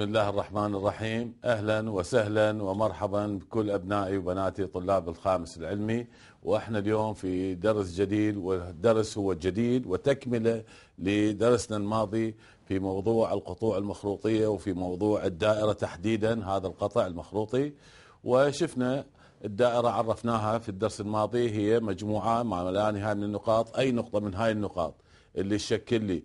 بسم الله الرحمن الرحيم اهلا وسهلا ومرحبا بكل ابنائي وبناتي طلاب الخامس العلمي واحنا اليوم في درس جديد والدرس هو جديد وتكمله لدرسنا الماضي في موضوع القطوع المخروطيه وفي موضوع الدائره تحديدا هذا القطع المخروطي وشفنا الدائرة عرفناها في الدرس الماضي هي مجموعة مع لا نهاية من النقاط أي نقطة من هاي النقاط اللي تشكل لي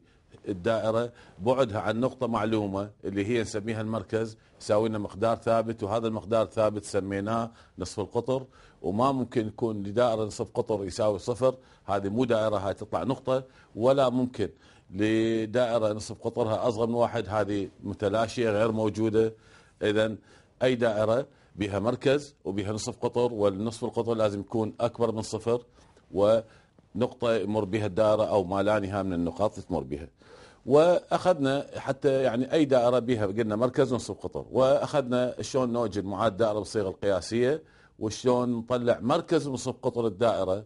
الدائرة بعدها عن نقطة معلومة اللي هي نسميها المركز يساوي لنا مقدار ثابت وهذا المقدار الثابت سميناه نصف القطر وما ممكن يكون لدائرة نصف قطر يساوي صفر هذه مو دائرة هاي تطلع نقطة ولا ممكن لدائرة نصف قطرها أصغر من واحد هذه متلاشية غير موجودة إذا أي دائرة بها مركز وبها نصف قطر والنصف القطر لازم يكون أكبر من صفر و نقطة يمر بها الدائرة أو مالانها من النقاط تمر بها واخذنا حتى يعني اي دائره بها قلنا مركز نصف قطر واخذنا شلون نوجد معاد دائره بالصيغه القياسيه وشلون نطلع مركز نصف قطر الدائره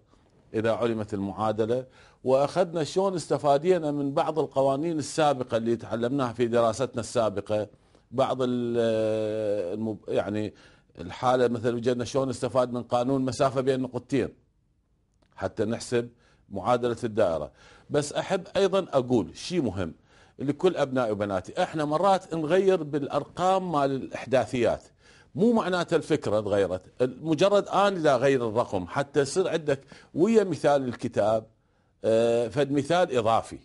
اذا علمت المعادله واخذنا شلون استفادينا من بعض القوانين السابقه اللي تعلمناها في دراستنا السابقه بعض آه، المب... يعني الحاله مثلا وجدنا شلون نستفاد من قانون مسافه بين نقطتين حتى نحسب معادله الدائره بس احب ايضا اقول شيء مهم لكل ابنائي وبناتي احنا مرات نغير بالارقام مال الاحداثيات مو معناته الفكره تغيرت مجرد انا لا اغير الرقم حتى يصير عندك ويا مثال الكتاب آه، فد مثال اضافي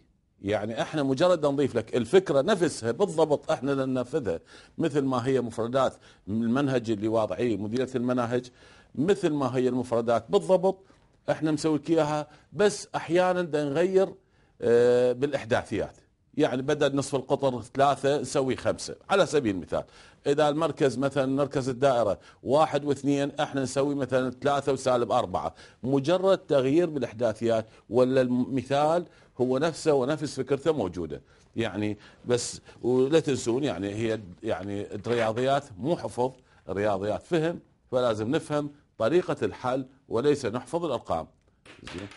يعني احنا مجرد نضيف لك الفكره نفسها بالضبط احنا ننفذها مثل ما هي مفردات المنهج اللي واضعيه مديريه المناهج مثل ما هي المفردات بالضبط احنا مسويك اياها بس احيانا دا نغير آه، بالاحداثيات يعني بدل نصف القطر ثلاثة نسوي خمسة على سبيل المثال إذا المركز مثلا مركز الدائرة واحد واثنين احنا نسوي مثلا ثلاثة وسالب أربعة مجرد تغيير بالإحداثيات ولا المثال هو نفسه ونفس فكرته موجودة يعني بس ولا تنسون يعني هي يعني الرياضيات مو حفظ الرياضيات فهم فلازم نفهم طريقة الحل وليس نحفظ الارقام زين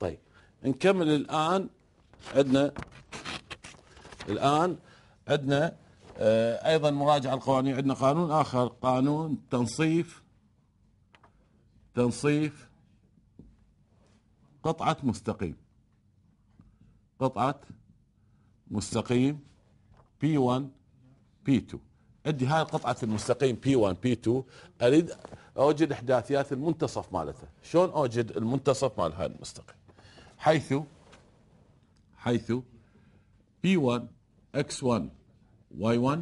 طيب نكمل الان عندنا الان عندنا آه ايضا مراجعه القوانين عندنا قانون اخر قانون تنصيف تنصيف قطعه مستقيم قطعه مستقيم P1 P2 عندي هاي قطعه المستقيم p 1 P2 2 اريد اوجد احداثيات المنتصف مالته شلون اوجد المنتصف مال هذا المستقيم حيث حيث P1 X1 Y1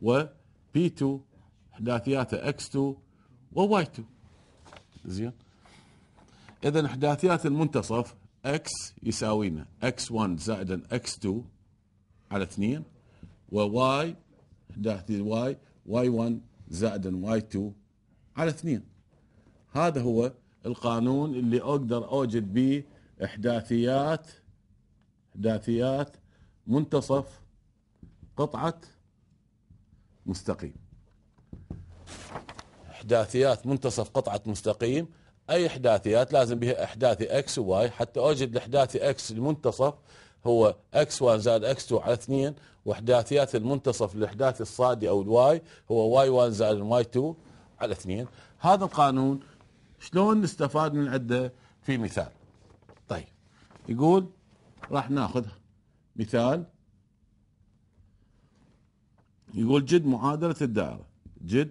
و P2 إحداثياته 1 X 1 y 1 و زائدا 2 احداثياته على 2 y 2 زين اذا احداثيات المنتصف x يساوينا x 1 زائدا x 2 على 2 y that is واي 1 زائد واي 2 على 2 هذا هو القانون اللي اقدر اوجد به احداثيات احداثيات منتصف قطعه مستقيم احداثيات منتصف قطعه مستقيم اي احداثيات لازم بها احداثي اكس وواي حتى اوجد الاحداثي اكس المنتصف هو اكس 1 زائد اكس 2 على 2 واحداثيات المنتصف الاحداثي الصادي او الواي هو واي 1 زائد واي 2 على 2 هذا القانون شلون نستفاد من عده في مثال طيب يقول راح ناخذ مثال يقول جد معادلة الدائرة جد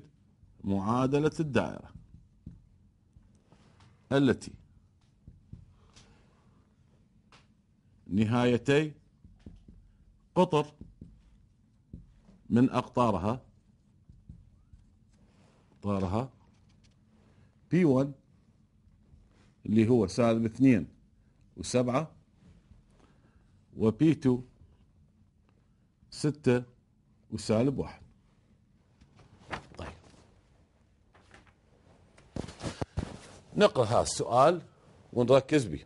معادلة الدائرة التي نهايتي قطر من اقطارها اقطارها بي 1 اللي هو سالب 2 و7 وبي 2 6 وسالب 1 طيب. نقرا هذا السؤال ونركز به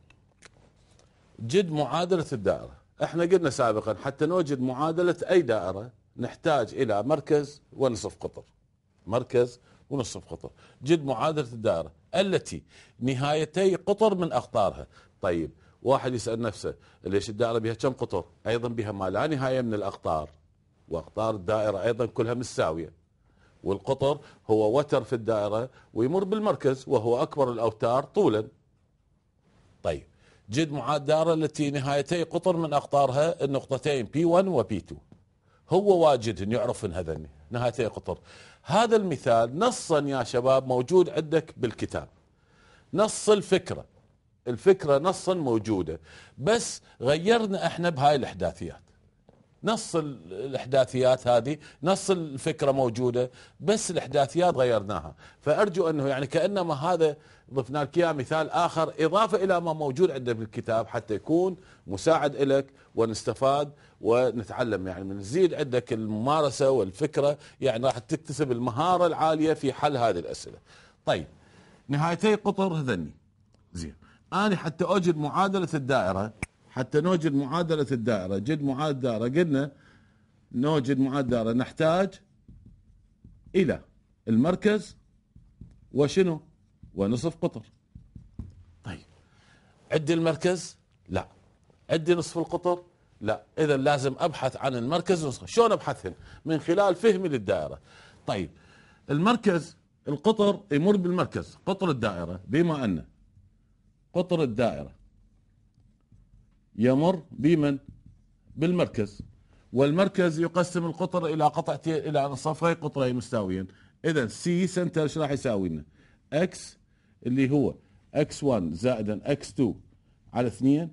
جد معادله الدائره احنا قلنا سابقا حتى نوجد معادله اي دائره نحتاج الى مركز ونصف قطر مركز ونصف قطر جد معادله الدائره التي نهايتي قطر من اقطارها طيب واحد يسال نفسه ليش الدائره بها كم قطر ايضا بها ما لا نهايه من الاقطار واقطار الدائره ايضا كلها متساويه والقطر هو وتر في الدائره ويمر بالمركز وهو اكبر الاوتار طولا طيب جد معاد التي نهايتي قطر من أقطارها النقطتين بي 1 وبي 2 هو واجد إن يعرف إن هذا نهايتي قطر هذا المثال نصا يا شباب موجود عندك بالكتاب نص الفكرة الفكرة نصا موجودة بس غيرنا احنا بهاي الإحداثيات نص الاحداثيات هذه نص الفكره موجوده بس الاحداثيات غيرناها فارجو انه يعني كانما هذا ضفنا لك اياه مثال اخر اضافه الى ما موجود عندنا بالكتاب حتى يكون مساعد لك ونستفاد ونتعلم يعني من نزيد عندك الممارسه والفكره يعني راح تكتسب المهاره العاليه في حل هذه الاسئله. طيب نهايتي قطر هذني زين انا حتى اوجد معادله الدائره حتى نوجد معادله الدائره جد معادله الدائره قلنا نوجد معادله الدائره نحتاج الى المركز وشنو ونصف قطر طيب عد المركز لا عد نصف القطر لا اذا لازم ابحث عن المركز ونصف شلون ابحثهم من خلال فهمي للدائره طيب المركز القطر يمر بالمركز قطر الدائره بما ان قطر الدائره يمر بمن بالمركز والمركز يقسم القطر الى قطعتين الى صفين قطرين مستويين اذا سي سنتر ايش راح يساوي لنا اكس اللي هو اكس 1 زائدا اكس 2 على 2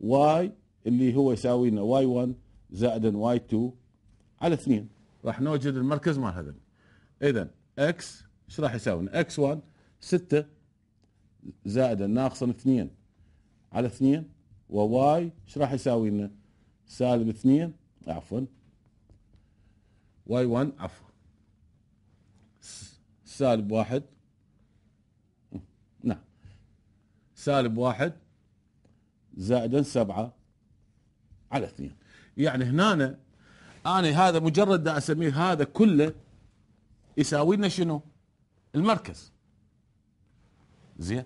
وواي اللي هو يساوي لنا واي 1 زائدا واي 2 على 2 راح نوجد المركز مال هذا اذا اكس ايش راح يساوي لنا اكس 1 6 زائدا ناقصا 2 على 2 وواي ايش راح يساوي لنا؟ سالب 2 عفوا واي 1 عفوا سالب 1 نعم سالب 1 زائدا 7 على 2 يعني هنا أنا, هذا مجرد دا اسميه هذا كله يساوي لنا شنو؟ المركز زين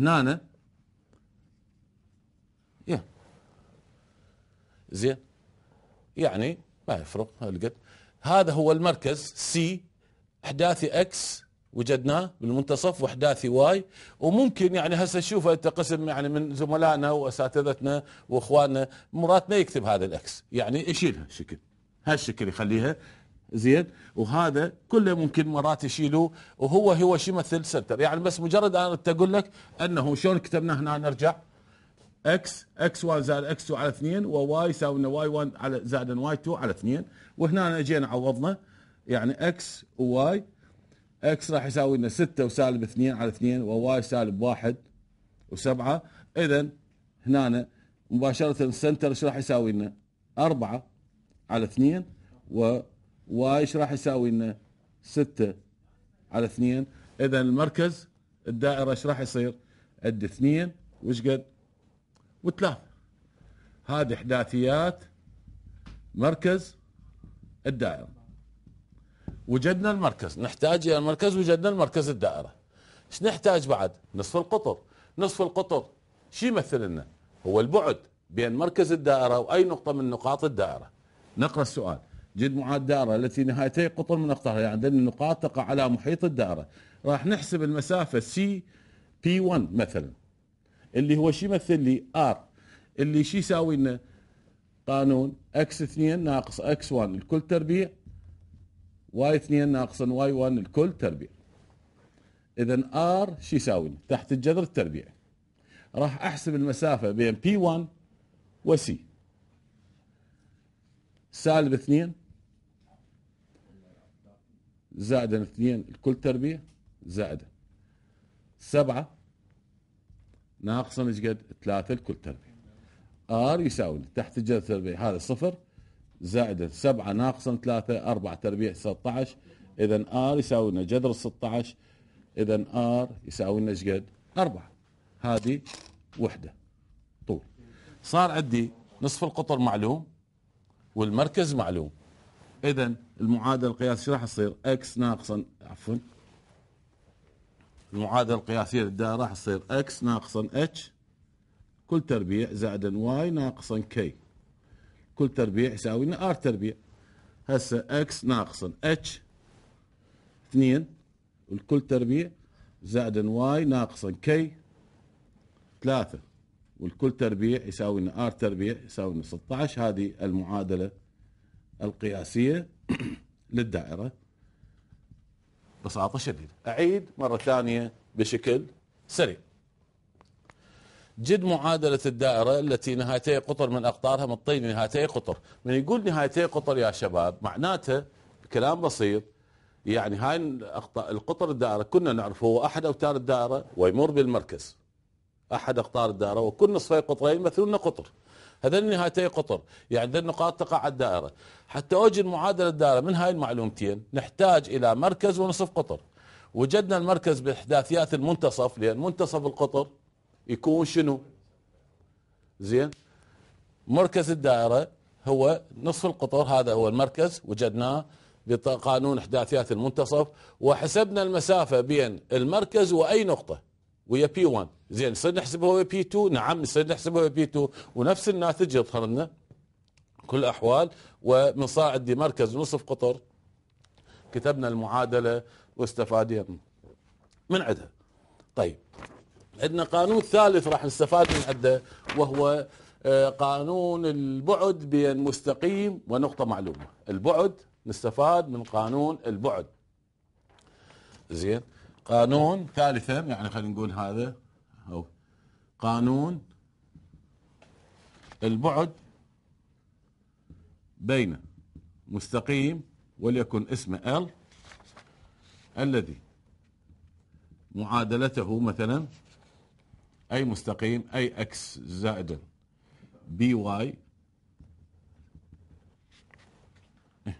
هنا زين يعني ما يفرق لقيت هذا هو المركز سي احداثي اكس وجدناه بالمنتصف واحداثي واي وممكن يعني هسه شوف انت قسم يعني من زملائنا واساتذتنا واخواننا مرات ما يكتب هذا الاكس يعني يشيلها شكل هالشكل يخليها زين وهذا كله ممكن مرات يشيلوه وهو هو شو يمثل سنتر يعني بس مجرد انا اقول لك انه شلون كتبناه هنا نرجع اكس اكس 1 زائد اكس 2 على 2 وواي يساوي لنا واي 1 على زائد واي 2 على 2 وهنا اجينا عوضنا يعني اكس وواي اكس راح يساوي لنا 6 وسالب 2 على 2 وواي سالب 1 و7 اذا هنا مباشره السنتر ايش راح يساوي لنا؟ 4 على 2 وواي ايش راح يساوي لنا؟ 6 على 2 اذا المركز الدائره ايش راح يصير؟ قد 2 وايش قد؟ وتلام هذه احداثيات مركز الدائره وجدنا المركز نحتاج الى المركز وجدنا المركز الدائره ايش نحتاج بعد نصف القطر نصف القطر شو يمثل لنا هو البعد بين مركز الدائره واي نقطه من نقاط الدائره نقرا السؤال جد معاد دائره التي نهايتي قطر من أقطارها يعني النقاط تقع على محيط الدائرة راح نحسب المسافة سي بي 1 مثلا اللي هو شي يمثل لي ار اللي شي يساوي لنا قانون اكس 2 ناقص اكس 1 الكل تربيع واي 2 ناقص واي 1 الكل تربيع اذا ار شو يساوي تحت الجذر التربيع راح احسب المسافه بين بي 1 وسي سالب 2 زائدا 2 الكل تربيع زائدا 7 ناقصا ايش قد؟ 3 لكل تربيع ار يساوي تحت الجذر التربيع هذا صفر زائد 7 ناقصا 3 4 تربيع 16 اذا ار يساوي لنا جذر 16 اذا ار يساوي لنا ايش قد؟ 4 هذه وحده طول صار عندي نصف القطر معلوم والمركز معلوم اذا المعادله القياسيه راح تصير اكس ناقصا عفوا المعادله القياسيه للدائره راح تصير اكس ناقصا اتش كل تربيع زائد واي ناقصا كي كل تربيع يساوي لنا ار تربيع هسه اكس ناقصا اتش 2 الكل تربيع زائد واي ناقصا كي 3 والكل تربيع يساوي لنا ار تربيع يساوي لنا 16 هذه المعادله القياسيه للدائره بساطه شديده اعيد مره ثانيه بشكل سريع جد معادله الدائره التي نهايتي قطر من اقطارها من الطين نهايتي قطر من يقول نهايتي قطر يا شباب معناته كلام بسيط يعني هاي القطر الدائره كنا نعرفه هو احد اوتار الدائره ويمر بالمركز احد اقطار الدائره وكل نصفي قطرين مثلنا قطر هذين نهايتي قطر يعني هذين النقاط تقع على الدائرة حتى أوجد معادلة الدائرة من هاي المعلومتين نحتاج إلى مركز ونصف قطر وجدنا المركز بإحداثيات المنتصف لأن منتصف القطر يكون شنو زين مركز الدائرة هو نصف القطر هذا هو المركز وجدناه بقانون احداثيات المنتصف وحسبنا المسافه بين المركز واي نقطه ويا بي 1 زين يصير نحسبها ويا بي 2 نعم يصير نحسبها ويا بي 2 ونفس الناتج يظهر لنا كل الاحوال صاعد لمركز نصف قطر كتبنا المعادله واستفادنا من عندها طيب عندنا قانون ثالث راح نستفاد من عده وهو آه، قانون البعد بين مستقيم ونقطة معلومة البعد نستفاد من قانون البعد زين قانون ثالثا يعني خلينا نقول هذا أو قانون البعد بين مستقيم وليكن اسمه L الذي معادلته مثلا اي مستقيم اي اكس زائد بي واي إيه،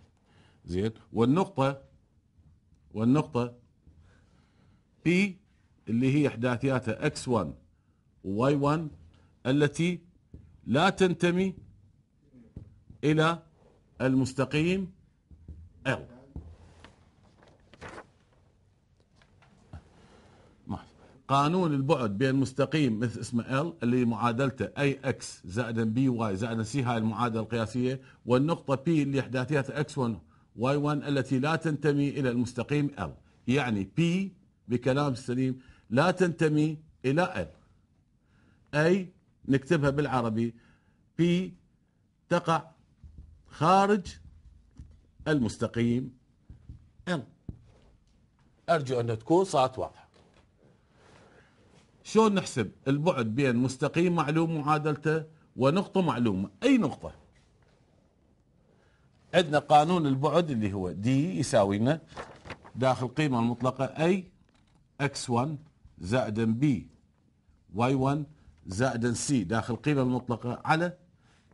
زين والنقطة والنقطة بي اللي هي احداثياتها اكس 1 وواي 1 التي لا تنتمي الى المستقيم L قانون البعد بين مستقيم مثل اسمه L اللي معادلته اي اكس زائدا بي واي سي هاي المعادله القياسيه والنقطه بي اللي احداثياتها اكس 1 واي 1 التي لا تنتمي الى المستقيم L يعني بي بكلام سليم لا تنتمي إلى ال أي نكتبها بالعربي بي تقع خارج المستقيم ال أرجو أن تكون صارت واضحة شلون نحسب البعد بين مستقيم معلوم معادلته ونقطة معلومة أي نقطة عندنا قانون البعد اللي هو دي يساوينا داخل القيمة المطلقة أي x1 زائدا b y1 زائدا c داخل القيمة المطلقة على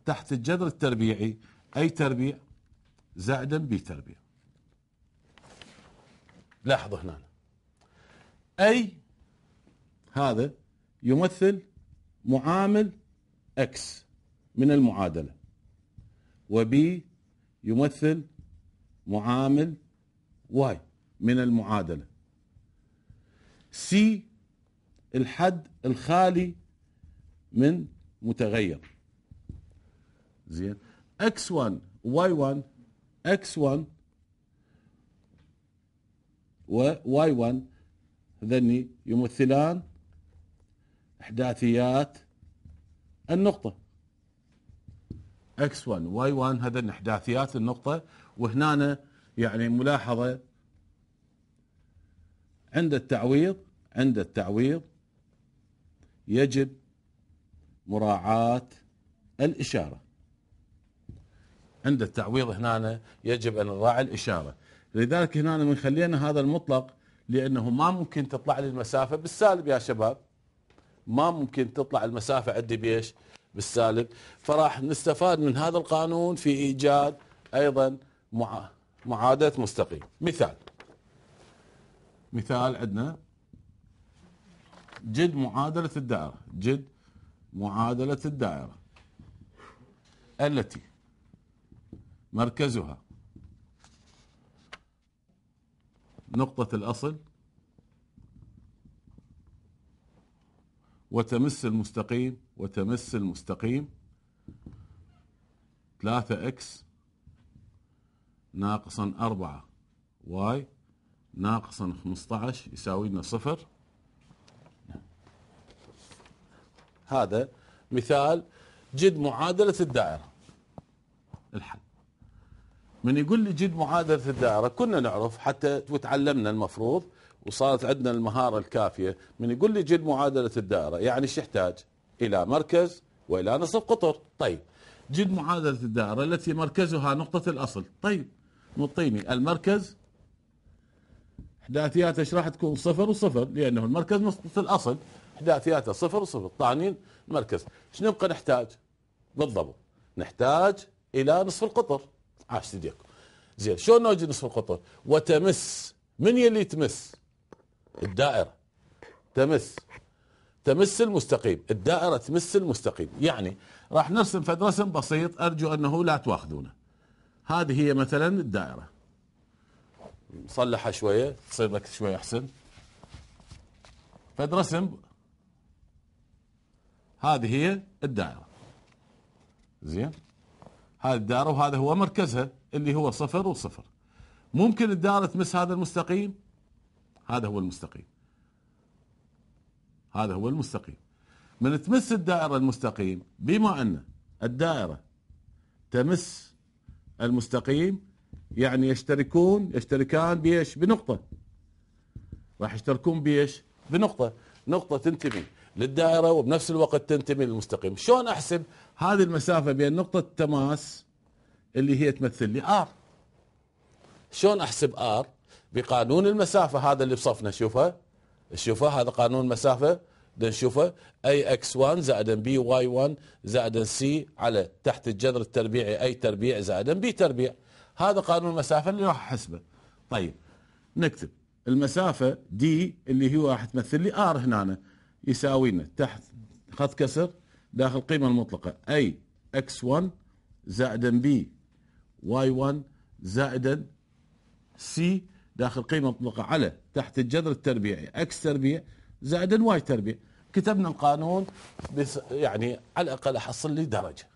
تحت الجذر التربيعي أي تربيع زائدا b تربيع لاحظوا هنا أي هذا يمثل معامل x من المعادلة وبي يمثل معامل واي من المعادلة سي الحد الخالي من متغير زين x1 y1 x1 و y1 هذني يمثلان احداثيات النقطة x1 y1 هذني احداثيات النقطة وهنا يعني ملاحظة عند التعويض عند التعويض يجب مراعاة الإشارة عند التعويض هنا يجب أن نراعي الإشارة لذلك هنا من خلينا هذا المطلق لأنه ما ممكن تطلع لي المسافة بالسالب يا شباب ما ممكن تطلع المسافة عندي بيش بالسالب فراح نستفاد من هذا القانون في إيجاد أيضا معادة مستقيم مثال مثال عندنا جد معادلة الدائرة جد معادلة الدائرة التي مركزها نقطة الأصل وتمس المستقيم وتمس المستقيم 3 اكس ناقصا 4 واي ناقصا 15 يساوي لنا صفر هذا مثال جد معادلة الدائرة الحل من يقول لي جد معادلة الدائرة كنا نعرف حتى وتعلمنا المفروض وصارت عندنا المهارة الكافية من يقول لي جد معادلة الدائرة يعني ايش يحتاج إلى مركز وإلى نصف قطر طيب جد معادلة الدائرة التي مركزها نقطة الأصل طيب مطيني المركز احداثياته راح تكون صفر وصفر لانه المركز مثل الاصل احداثياته صفر وصفر طعنين مركز ايش نبقى نحتاج بالضبط نحتاج الى نصف القطر عاش تديكم زين شلون نوجد نصف القطر وتمس من يلي تمس الدائره تمس تمس المستقيم الدائرة تمس المستقيم يعني راح نرسم فد رسم بسيط أرجو أنه لا تواخذونه هذه هي مثلا الدائرة نصلحها شويه تصير لك شويه احسن فد رسم هذه هي الدائره زين هذه الدائره وهذا هو مركزها اللي هو صفر وصفر ممكن الدائره تمس هذا المستقيم هذا هو المستقيم هذا هو المستقيم من تمس الدائره المستقيم بما ان الدائره تمس المستقيم يعني يشتركون يشتركان بايش؟ بنقطة راح يشتركون بايش؟ بنقطة نقطة تنتمي للدائرة وبنفس الوقت تنتمي للمستقيم شلون أحسب هذه المسافة بين نقطة التماس اللي هي تمثل لي ار شلون احسب ار بقانون المسافه هذا اللي بصفنا شوفها شوفها هذا قانون مسافه نشوفه اي اكس 1 زائد بي واي 1 زائد سي على تحت الجذر التربيعي اي تربيع زائد بي تربيع هذا قانون المسافه اللي راح احسبه طيب نكتب المسافه دي اللي هو راح تمثل لي ار هنا يساوي لنا تحت خط كسر داخل القيمه المطلقه اي اكس 1 زائدا بي واي 1 زائدا سي داخل قيمه مطلقه على تحت الجذر التربيعي اكس تربيع زائدا واي تربيع كتبنا القانون بس يعني على الاقل احصل لي درجه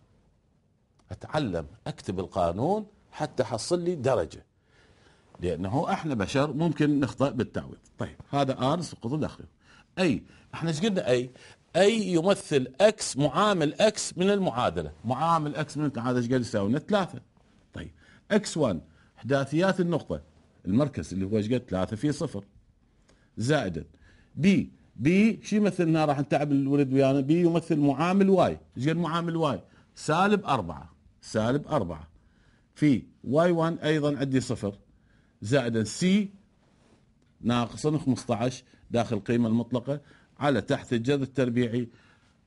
اتعلم اكتب القانون حتى حصل لي درجه لانه احنا بشر ممكن نخطا بالتعويض طيب هذا ار سقوط داخله اي احنا ايش قلنا اي اي يمثل اكس معامل اكس من المعادله معامل اكس من المعادله ايش قاعد يساوي ثلاثه طيب اكس 1 احداثيات النقطه المركز اللي هو ايش قد ثلاثه في صفر زائدا بي بي شو يمثلنا راح نتعب الولد ويانا بي يمثل معامل واي ايش قد معامل واي سالب أربعة سالب أربعة في واي 1 ايضا عندي صفر زائدا سي ناقصا 15 داخل القيمه المطلقه على تحت الجذر التربيعي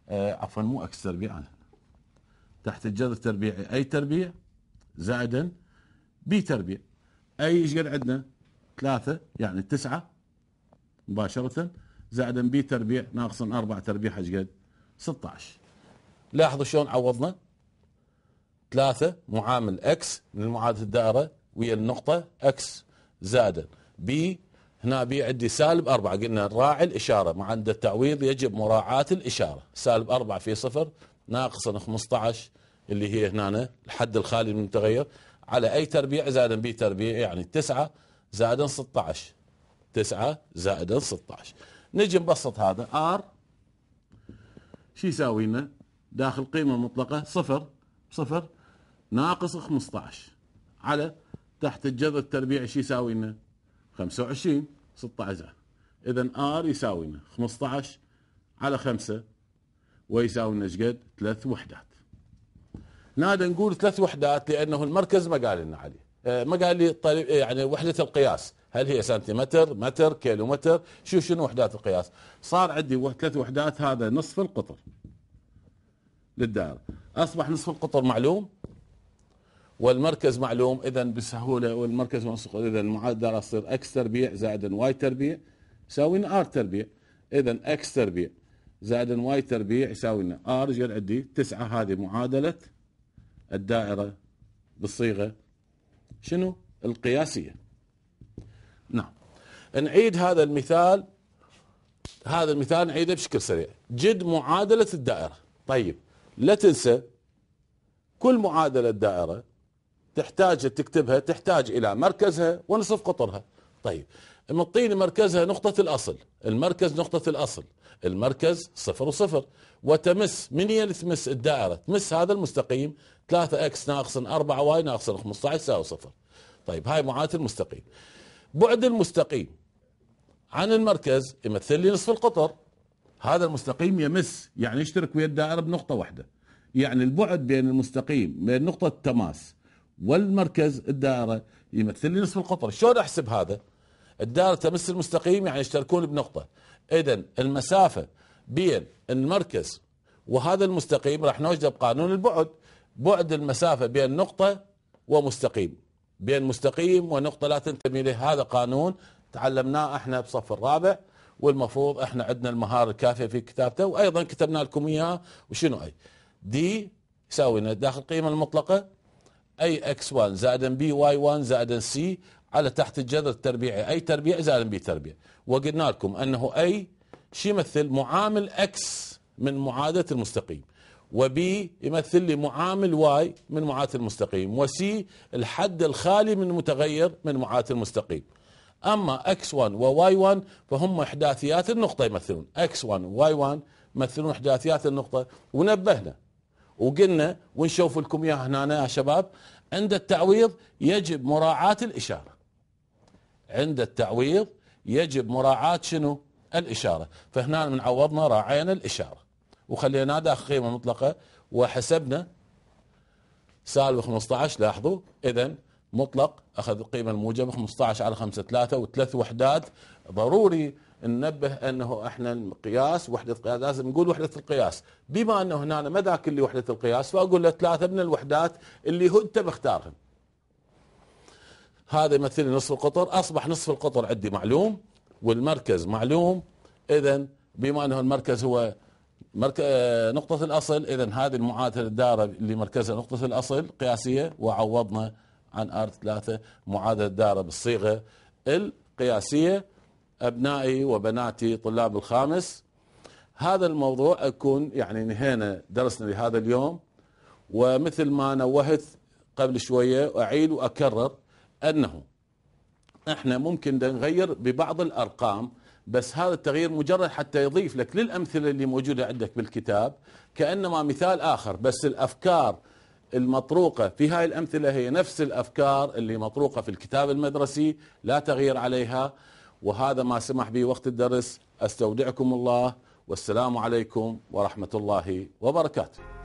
آه، عفوا مو اكس تربيع انا تحت الجذر التربيعي اي تربيع زائدا بي تربيع اي ايش قد عندنا؟ ثلاثه يعني تسعه مباشره زائدا بي تربيع ناقصا 4 تربيع ايش قد؟ 16 لاحظوا شلون عوضنا ثلاثة معامل اكس من المعادلة الدائرة ويا النقطة اكس زائدا بي هنا بي عندي سالب أربعة قلنا نراعي الإشارة مع عند التعويض يجب مراعاة الإشارة سالب أربعة في صفر ناقصا 15 اللي هي هنا الحد الخالي من المتغير على أي تربيع زائدا بي تربيع يعني 9 زائدا 16 9 زائدا 16 نجي نبسط هذا ار شو يساوي لنا داخل قيمة مطلقة صفر صفر ناقص 15 على تحت الجذر التربيعي شو يساوي لنا؟ 25 زائد اذا ار يساوي لنا 15 على 5 ويساوي لنا ايش قد؟ ثلاث وحدات نادى نقول ثلاث وحدات لانه المركز ما قال لنا عليه آه، ما قال لي طيب يعني وحده القياس هل هي سنتيمتر متر كيلو متر شو شنو وحدات القياس صار عندي ثلاث وحدات هذا نصف القطر للدائره اصبح نصف القطر معلوم والمركز معلوم اذا بسهوله والمركز موثوق اذا المعادله تصير اكس تربيع زائد واي تربيع يساوي ار تربيع اذا اكس تربيع زائد واي تربيع يساوي لنا ار جل عندي 9 هذه معادله الدائره بالصيغه شنو؟ القياسيه نعم نعيد هذا المثال هذا المثال نعيده بشكل سريع جد معادله الدائره طيب لا تنسى كل معادله الدائره تحتاج تكتبها تحتاج الى مركزها ونصف قطرها طيب نعطي مركزها نقطة الأصل المركز نقطة الأصل المركز صفر وصفر وتمس من هي اللي تمس الدائرة تمس هذا المستقيم 3 اكس ناقص 4 واي ناقص 15 يساوي صفر طيب هاي معادلة المستقيم بعد المستقيم عن المركز يمثل لي نصف القطر هذا المستقيم يمس يعني يشترك ويا الدائرة بنقطة واحدة يعني البعد بين المستقيم بين نقطة التماس والمركز الدائره يمثل لي نصف القطر شلون احسب هذا الدائره تمس المستقيم يعني يشتركون بنقطه اذا المسافه بين المركز وهذا المستقيم راح نوجد بقانون البعد بعد المسافه بين نقطه ومستقيم بين مستقيم ونقطه لا تنتمي له هذا قانون تعلمناه احنا بصف الرابع والمفروض احنا عندنا المهاره الكافيه في كتابته وايضا كتبنا لكم اياه وشنو اي دي يساوي داخل القيمه المطلقه اي اكس 1 زائد بي واي 1 زائد سي على تحت الجذر التربيعي اي تربيع زائد بي تربيع وقلنا لكم انه اي شو يمثل معامل اكس من معادله المستقيم وبي يمثل لي معامل واي من معادله المستقيم وسي الحد الخالي من متغير من معادله المستقيم اما اكس 1 وواي 1 فهم احداثيات النقطه يمثلون اكس 1 وواي 1 يمثلون احداثيات النقطه ونبهنا وقلنا ونشوف لكم اياها هنا يا شباب عند التعويض يجب مراعاة الإشارة عند التعويض يجب مراعاة شنو الإشارة فهنا من عوضنا راعينا الإشارة وخلينا داخل قيمة مطلقة وحسبنا سالب 15 لاحظوا إذا مطلق أخذ القيمة الموجبة 15 على 5 3 وثلاث وحدات ضروري ننبه انه احنا القياس وحده قياس لازم نقول وحده القياس بما انه هنا ما ذاك اللي وحده القياس فاقول له ثلاثه من الوحدات اللي هو انت مختارهم هذا يمثل نصف القطر اصبح نصف القطر عندي معلوم والمركز معلوم اذا بما انه المركز هو مرك... آه، نقطة الأصل إذا هذه المعادلة الدائرة اللي مركزها نقطة الأصل قياسية وعوضنا عن ار 3 معادلة الدائرة بالصيغة القياسية أبنائي وبناتي طلاب الخامس هذا الموضوع أكون يعني نهينا درسنا لهذا اليوم ومثل ما نوهت قبل شوية أعيد وأكرر أنه احنا ممكن نغير ببعض الأرقام بس هذا التغيير مجرد حتى يضيف لك للأمثلة اللي موجودة عندك بالكتاب كأنما مثال آخر بس الأفكار المطروقة في هاي الأمثلة هي نفس الأفكار اللي مطروقة في الكتاب المدرسي لا تغيير عليها وهذا ما سمح به وقت الدرس استودعكم الله والسلام عليكم ورحمه الله وبركاته